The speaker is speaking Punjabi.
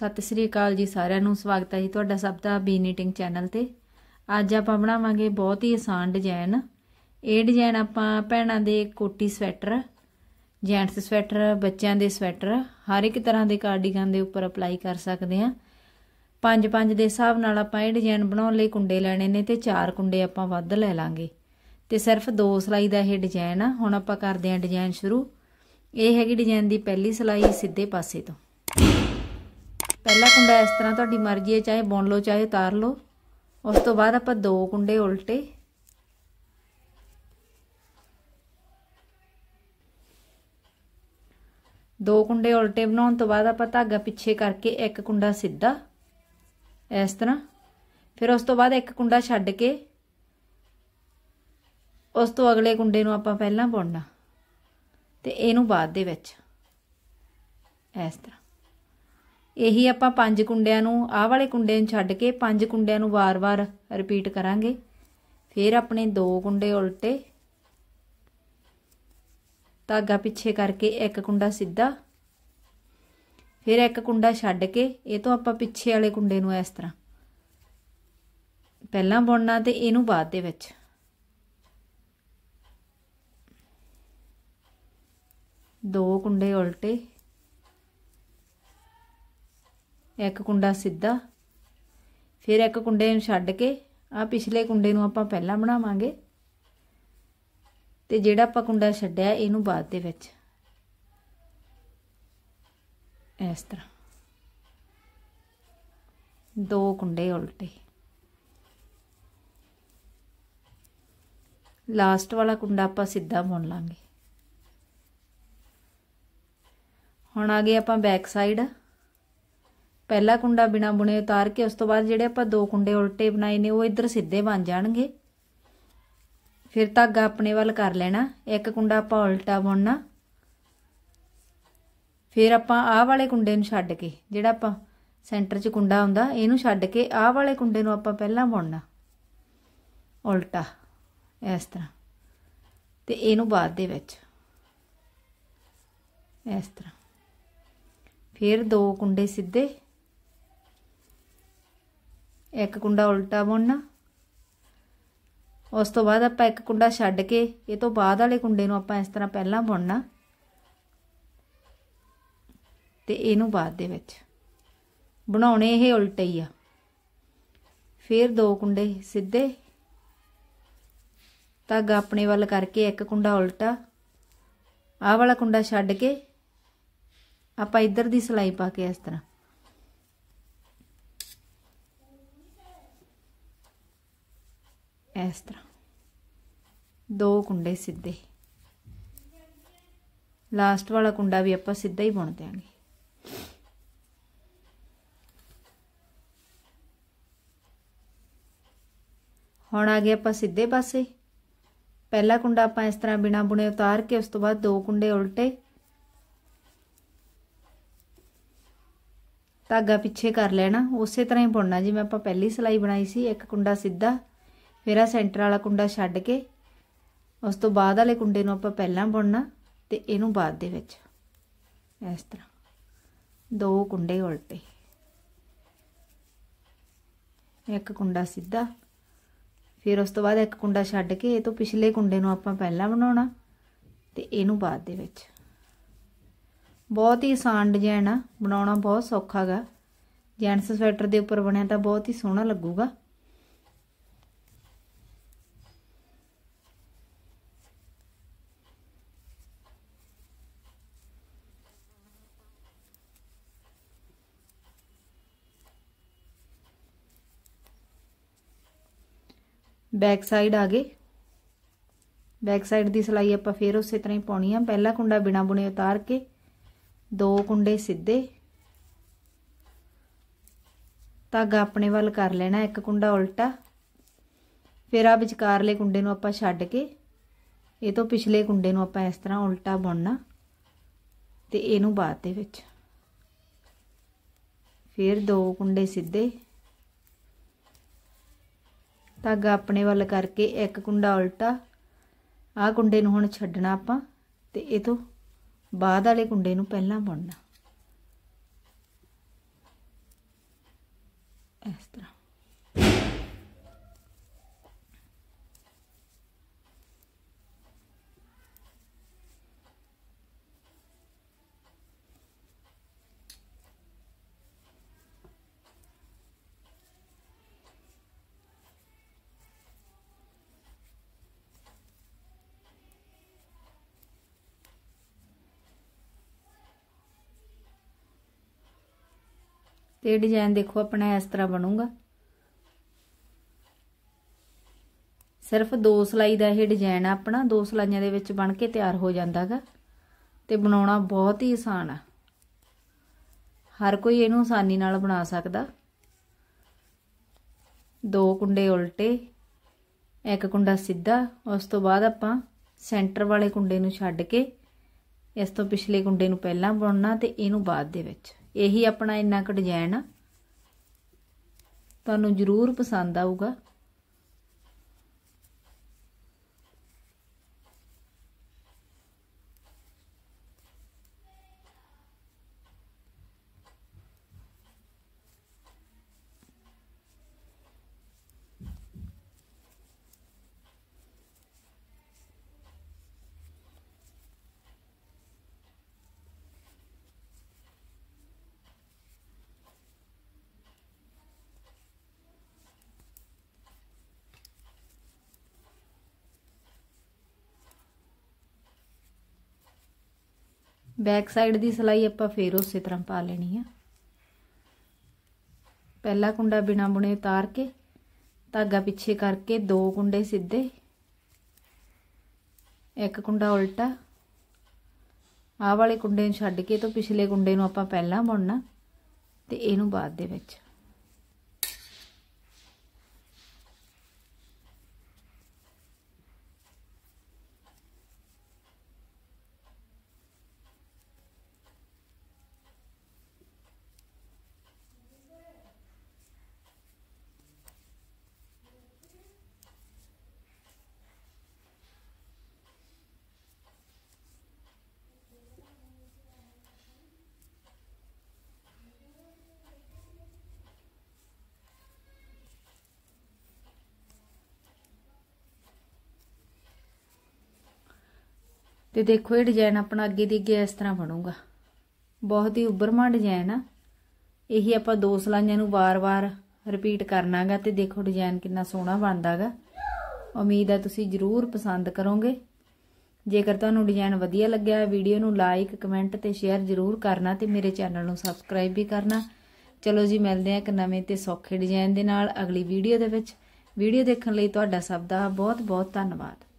ਸਤਿ ਸ੍ਰੀ ਅਕਾਲ ਜੀ ਸਾਰਿਆਂ ਨੂੰ ਸਵਾਗਤ ਹੈ ਜੀ ਤੁਹਾਡਾ ਸਭ ਦਾ ਬੀ ਨੀਟਿੰਗ ਚੈਨਲ ਤੇ ਅੱਜ ਆਪਾਂ ਬਣਾਵਾਂਗੇ ਬਹੁਤ ਹੀ ਆਸਾਨ ਡਿਜ਼ਾਈਨ ਇਹ ਡਿਜ਼ਾਈਨ ਆਪਾਂ ਭੈਣਾਂ ਦੇ ਕੋਟੀ ਸਵੈਟਰ ਜੈਂਟਸ ਸਵੈਟਰ ਬੱਚਿਆਂ ਦੇ ਸਵੈਟਰ ਹਰ ਇੱਕ ਤਰ੍ਹਾਂ ਦੇ ਕਾਰਡੀਗਨ ਦੇ ਉੱਪਰ ਅਪਲਾਈ ਕਰ ਸਕਦੇ ਆ ਪੰਜ ਪੰਜ ਦੇ ਹਿਸਾਬ ਨਾਲ ਆਪਾਂ ਇਹ ਡਿਜ਼ਾਈਨ ਬਣਾਉਣ ਲਈ ਕੁੰਡੇ ਲੈਣੇ ਨੇ ਤੇ ਚਾਰ ਕੁੰਡੇ ਆਪਾਂ ਵੱਧ ਲੈ ਲਾਂਗੇ ਤੇ ਸਿਰਫ ਦੋ ਸਲਾਈ ਦਾ ਇਹ ਡਿਜ਼ਾਈਨ ਆ ਹੁਣ ਆਪਾਂ ਕਰਦੇ ਆ ਡਿਜ਼ਾਈਨ ਸ਼ੁਰੂ ਇਹ ਹੈਗੀ ਡਿਜ਼ਾਈਨ ਦੀ ਪਹਿਲੀ ਸਲਾਈ ਸਿੱਧੇ ਪਾਸੇ ਤੋਂ ਪਹਿਲਾ ਕੁੰਡਾ ਇਸ ਤਰ੍ਹਾਂ ਤੁਹਾਡੀ ਮਰਜ਼ੀ ਹੈ ਚਾਹੇ ਬੁਣ ਲਓ ਚਾਹੇ ਉਤਾਰ ਲਓ ਉਸ ਤੋਂ ਬਾਅਦ ਆਪਾਂ ਦੋ ਕੁੰਡੇ ਉਲਟੇ ਦੋ ਕੁੰਡੇ ਉਲਟੇ ਬਣਾਉਣ ਤੋਂ ਬਾਅਦ ਆਪਾਂ ਧਾਗਾ ਪਿੱਛੇ ਕਰਕੇ ਇੱਕ ਕੁੰਡਾ ਸਿੱਧਾ ਇਸ ਤਰ੍ਹਾਂ ਫਿਰ ਉਸ ਤੋਂ ਬਾਅਦ ਇੱਕ ਕੁੰਡਾ ਛੱਡ ਕੇ ਉਸ ਤੋਂ ਅਗਲੇ ਕੁੰਡੇ ਨੂੰ ਆਪਾਂ ਪਹਿਲਾਂ ਬੁਣਨਾ ਤੇ ਇਹਨੂੰ ਬਾਅਦ ਦੇ ਵਿੱਚ ਇਸ ਤਰ੍ਹਾਂ ਇਹੀ ਆਪਾਂ ਪੰਜ ਕੁੰਡਿਆਂ ਨੂੰ ਆਹ ਵਾਲੇ ਕੁੰਡੇ ਨੂੰ ਛੱਡ ਕੇ ਪੰਜ ਕੁੰਡਿਆਂ ਨੂੰ ਵਾਰ-ਵਾਰ ਰਿਪੀਟ ਕਰਾਂਗੇ ਫਿਰ ਆਪਣੇ ਦੋ ਕੁੰਡੇ ਉਲਟੇ ਧਾਗਾ ਪਿੱਛੇ ਕਰਕੇ ਇੱਕ ਕੁੰਡਾ ਸਿੱਧਾ ਫਿਰ ਇੱਕ ਕੁੰਡਾ ਛੱਡ ਕੇ ਇਹ ਤੋਂ ਆਪਾਂ ਪਿੱਛੇ ਵਾਲੇ ਕੁੰਡੇ ਨੂੰ ਇਸ ਤਰ੍ਹਾਂ ਪਹਿਲਾਂ ਬੁਣਨਾ ਤੇ ਇਹਨੂੰ ਬਾਅਦ ਦੇ ਵਿੱਚ ਦੋ ਕੁੰਡੇ ਉਲਟੇ ਇੱਕ ਕੁੰਡਾ ਸਿੱਧਾ ਫਿਰ ਇੱਕ ਕੁੰਡੇ ਨੂੰ ਛੱਡ ਕੇ ਆ ਪਿਛਲੇ ਕੁੰਡੇ ਨੂੰ ਆਪਾਂ ਪਹਿਲਾਂ ਬਣਾਵਾਂਗੇ ਤੇ ਜਿਹੜਾ ਆਪਾਂ ਕੁੰਡਾ ਛੱਡਿਆ ਇਹਨੂੰ ਬਾਅਦ ਦੇ ਵਿੱਚ ਇਸ ਤਰ੍ਹਾਂ ਦੋ ਕੁੰਡੇ ਉਲਟੇ ਲਾਸਟ ਵਾਲਾ ਕੁੰਡਾ ਆਪਾਂ ਸਿੱਧਾ ਬੁਣ ਲਾਂਗੇ ਹੁਣ ਆ ਗਏ ਆਪਾਂ ਬੈਕ ਸਾਈਡ ਪਹਿਲਾ ਕੁੰਡਾ ਬਿਨਾ ਬੁਣੇ ਉਤਾਰ ਕੇ ਉਸ ਤੋਂ ਬਾਅਦ ਜਿਹੜੇ ਆਪਾਂ ਦੋ ਕੁੰਡੇ ਉਲਟੇ ਬਣਾਏ ਨੇ ਉਹ ਇੱਧਰ ਸਿੱਧੇ ਬਣ ਜਾਣਗੇ ਫਿਰ ਧਾਗਾ ਆਪਣੇ ਵੱਲ ਕਰ ਲੈਣਾ ਇੱਕ ਕੁੰਡਾ ਆਪਾਂ ਉਲਟਾ ਬੁਣਨਾ ਫਿਰ ਆਪਾਂ ਆਹ ਵਾਲੇ ਕੁੰਡੇ ਨੂੰ ਛੱਡ ਕੇ ਜਿਹੜਾ ਆਪਾਂ ਸੈਂਟਰ 'ਚ ਕੁੰਡਾ ਹੁੰਦਾ ਇਹਨੂੰ ਛੱਡ ਕੇ ਆਹ ਵਾਲੇ ਕੁੰਡੇ ਨੂੰ ਆਪਾਂ ਪਹਿਲਾਂ ਬੁਣਨਾ ਉਲਟਾ ਇਸ ਤਰ੍ਹਾਂ ਤੇ ਇਹਨੂੰ ਬਾਅਦ ਦੇ ਵਿੱਚ ਇਸ ਤਰ੍ਹਾਂ ਫਿਰ ਦੋ ਕੁੰਡੇ ਸਿੱਧੇ ਇੱਕ ਕੁੰਡਾ ਉਲਟਾ ਬੁਣਨਾ ਉਸ ਤੋਂ ਬਾਅਦ ਆਪਾਂ ਇੱਕ ਕੁੰਡਾ ਛੱਡ ਕੇ ਇਹ ਤੋਂ ਬਾਅਦ ਵਾਲੇ ਕੁੰਡੇ ਨੂੰ ਆਪਾਂ ਇਸ ਤਰ੍ਹਾਂ ਪਹਿਲਾਂ ਬੁਣਨਾ ਤੇ ਇਹਨੂੰ ਬਾਅਦ ਦੇ ਵਿੱਚ ਬਣਾਉਣੇ ਇਹ ਉਲਟੇ ਹੀ ਆ ਫਿਰ ਦੋ ਕੁੰਡੇ ਸਿੱਧੇ ਧਾਗਾ ਆਪਣੇ ਵੱਲ ਕਰਕੇ ਇੱਕ ਕੁੰਡਾ ਉਲਟਾ ਆਹ ਵਾਲਾ ਕੁੰਡਾ ਛੱਡ ਕੇ ਆਪਾਂ ਇੱਧਰ ਦੀ ਸਲਾਈ ਪਾ ਕੇ ਇਸ ਤਰ੍ਹਾਂ ਇਸ ਤਰ੍ਹਾਂ ਦੋ ਕੁੰਡੇ ਸਿੱਧੇ ਲਾਸਟ ਵਾਲਾ ਕੁੰਡਾ ਵੀ ਆਪਾਂ ਸਿੱਧਾ ਹੀ ਬੁਣ ਦਿਆਂਗੇ ਹੁਣ ਆ ਗਿਆ ਆਪਾਂ ਸਿੱਧੇ ਪਾਸੇ ਪਹਿਲਾ ਕੁੰਡਾ ਆਪਾਂ ਇਸ ਤਰ੍ਹਾਂ ਬਿਨਾ ਬੁਣੇ ਉਤਾਰ ਕੇ ਉਸ ਤੋਂ ਬਾਅਦ ਦੋ ਕੁੰਡੇ ਉਲਟੇ ਧਾਗਾ ਪਿੱਛੇ ਕਰ ਲੈਣਾ ਉਸੇ ਤਰ੍ਹਾਂ ਹੀ ਬੁਣਨਾ ਜਿਵੇਂ ਆਪਾਂ ਪਹਿਲੀ ਸਲਾਈ ਬਣਾਈ ਸੀ ਇੱਕ ਕੁੰਡਾ ਸਿੱਧਾ ਫਿਰ ਆ ਸੈਂਟਰ ਵਾਲਾ ਕੁੰਡਾ ਛੱਡ ਕੇ ਉਸ ਤੋਂ ਬਾਅਦ ਵਾਲੇ ਕੁੰਡੇ ਨੂੰ ਆਪਾਂ ਪਹਿਲਾਂ ਬੁਣਨਾ ਤੇ ਇਹਨੂੰ ਬਾਅਦ ਦੇ ਵਿੱਚ ਇਸ ਤਰ੍ਹਾਂ ਦੋ ਕੁੰਡੇ ਉਲਟੇ ਇੱਕ ਕੁੰਡਾ ਸਿੱਧਾ ਫਿਰ ਉਸ ਤੋਂ ਬਾਅਦ ਇੱਕ ਕੁੰਡਾ ਛੱਡ ਕੇ ਇਹ ਤੋਂ ਪਿਛਲੇ ਕੁੰਡੇ ਨੂੰ ਆਪਾਂ ਪਹਿਲਾਂ ਬਣਾਉਣਾ ਤੇ ਇਹਨੂੰ ਬਾਅਦ ਦੇ ਵਿੱਚ ਬਹੁਤ ਹੀ ਆਸਾਨ ਡਿਜ਼ਾਈਨ ਆ ਬਣਾਉਣਾ ਬਹੁਤ ਸੌਖਾ ਹੈਗਾ ਜੈਂਟਸ ਸਵੈਟਰ ਦੇ ਉੱਪਰ ਬਣਿਆ ਤਾਂ ਬਹੁਤ ਹੀ ਸੋਹਣਾ ਲੱਗੂਗਾ ਬੈਕ ਸਾਈਡ ਆ ਗਏ ਬੈਕ ਸਾਈਡ ਦੀ ਸਲਾਈ ਆਪਾਂ ਫੇਰ ਉਸੇ ਤਰ੍ਹਾਂ ਹੀ ਪਾਉਣੀ ਆ ਪਹਿਲਾ ਕੁੰਡਾ ਬਿਨਾ ਬੁਣੇ ਉਤਾਰ ਕੇ ਦੋ ਕੁੰਡੇ ਸਿੱਧੇ ਧਾਗਾ ਆਪਣੇ ਵੱਲ ਕਰ ਲੈਣਾ ਇੱਕ ਕੁੰਡਾ ਉਲਟਾ ਫਿਰ ਆ ਵਿਚਕਾਰਲੇ ਕੁੰਡੇ ਨੂੰ ਆਪਾਂ ਛੱਡ ਕੇ ਇਹ ਤੋਂ ਪਿਛਲੇ ਕੁੰਡੇ ਨੂੰ ਆਪਾਂ ਇਸ ਤਰ੍ਹਾਂ ਉਲਟਾ ਬੁਣਨਾ ਤੇ ਇਹਨੂੰ ਬਾਅਦ ਦੇ ਵਿੱਚ ਫਿਰ ਦੋ ਕੁੰਡੇ ਸਿੱਧੇ ਧਾਗਾ ਆਪਣੇ ਵੱਲ ਕਰਕੇ ਇੱਕ ਕੁੰਡਾ ਉਲਟਾ ਆਹ ਕੁੰਡੇ ਨੂੰ ਹੁਣ ਛੱਡਣਾ ਆਪਾਂ ਤੇ ਇਹ ਤੋਂ ਬਾਅਦ ਵਾਲੇ ਕੁੰਡੇ ਨੂੰ ਪਹਿਲਾਂ ਬੁਣਨਾ ਇਸ ਤਰ੍ਹਾਂ ਤੇ ਡਿਜ਼ਾਈਨ ਦੇਖੋ ਆਪਣਾ ਇਸ ਤਰ੍ਹਾਂ ਬਣੂਗਾ ਸਿਰਫ ਦੋ ਸਲਾਈ ਦਾ ਇਹ ਡਿਜ਼ਾਈਨ ਆ ਆਪਣਾ ਦੋ ਸਲਾਈਆਂ ਦੇ ਵਿੱਚ ਬਣ ਕੇ ਤਿਆਰ ਹੋ ਜਾਂਦਾਗਾ ਤੇ ਬਣਾਉਣਾ ਬਹੁਤ ਹੀ ਆਸਾਨ ਆ ਹਰ ਕੋਈ ਇਹਨੂੰ ਆਸਾਨੀ ਨਾਲ ਬਣਾ ਸਕਦਾ ਦੋ ਕੁੰਡੇ ਉਲਟੇ ਇੱਕ ਕੁੰਡਾ ਸਿੱਧਾ ਉਸ ਤੋਂ ਬਾਅਦ ਆਪਾਂ ਸੈਂਟਰ ਵਾਲੇ ਕੁੰਡੇ ਨੂੰ ਛੱਡ ਕੇ ਇਸ ਤੋਂ ਪਿਛਲੇ ਕੁੰਡੇ ਨੂੰ ਪਹਿਲਾਂ ਬੁਣਨਾ ਤੇ ਇਹਨੂੰ ਬਾਅਦ ਦੇ ਵਿੱਚ ਇਹੀ ਆਪਣਾ ਇੰਨਾ ਕੁ ਡਿਜ਼ਾਈਨ ਤੁਹਾਨੂੰ ਜ਼ਰੂਰ ਪਸੰਦ ਆਊਗਾ ਬੈਕ ਸਾਈਡ ਦੀ ਸਲਾਈ ਆਪਾਂ ਫੇਰ ਉਸੇ ਤਰ੍ਹਾਂ ਪਾ ਲੈਣੀ ਆ ਪਹਿਲਾ ਕੁੰਡਾ ਬਿਨਾ ਬੁਣੇ ਉਤਾਰ ਕੇ ਧਾਗਾ ਪਿੱਛੇ ਕਰਕੇ ਦੋ ਕੁੰਡੇ ਸਿੱਧੇ ਇੱਕ ਕੁੰਡਾ ਉਲਟਾ ਆਹ ਵਾਲੇ ਕੁੰਡੇ ਨੂੰ ਛੱਡ ਕੇ ਤੋਂ ਪਿਛਲੇ ਕੁੰਡੇ ਨੂੰ ਆਪਾਂ ਪਹਿਲਾਂ ਬੁਣਨਾ ਤੇ ਇਹਨੂੰ ਬਾਅਦ ਦੇ ਵਿੱਚ ਤੇ ਦੇਖੋ ਇਹ ਡਿਜ਼ਾਈਨ ਆਪਣਾ ਅੱਗੇ ਦੀ ਅੱਗੇ ਇਸ ਤਰ੍ਹਾਂ ਬਣੂਗਾ ਬਹੁਤ ਹੀ ਉੱਭਰਵਾਂ ਡਿਜ਼ਾਈਨ ਆ ਇਹੀ ਆਪਾਂ ਦੋ ਸਲਾਈਆਂ ਨੂੰ ਵਾਰ-ਵਾਰ ਰਿਪੀਟ ਕਰਨਾਗਾ ਤੇ ਦੇਖੋ ਡਿਜ਼ਾਈਨ ਕਿੰਨਾ ਸੋਹਣਾ ਬਣਦਾਗਾ ਉਮੀਦ ਹੈ ਤੁਸੀਂ ਜ਼ਰੂਰ ਪਸੰਦ ਕਰੋਗੇ ਜੇਕਰ ਤੁਹਾਨੂੰ ਡਿਜ਼ਾਈਨ ਵਧੀਆ ਲੱਗਿਆ ਹੈ ਵੀਡੀਓ ਨੂੰ ਲਾਈਕ ਕਮੈਂਟ ਤੇ ਸ਼ੇਅਰ ਜ਼ਰੂਰ ਕਰਨਾ ਤੇ ਮੇਰੇ ਚੈਨਲ ਨੂੰ ਸਬਸਕ੍ਰਾਈਬ ਵੀ ਕਰਨਾ ਚਲੋ ਜੀ ਮਿਲਦੇ ਹਾਂ ਇੱਕ ਨਵੇਂ ਤੇ ਸੌਖੇ ਡਿਜ਼ਾਈਨ ਦੇ ਨਾਲ ਅਗਲੀ ਵੀਡੀਓ ਦੇ ਵਿੱਚ ਵੀਡੀਓ ਦੇਖਣ ਲਈ ਤੁਹਾਡਾ ਸਭ ਦਾ ਬਹੁਤ ਬਹੁਤ ਧੰਨਵਾਦ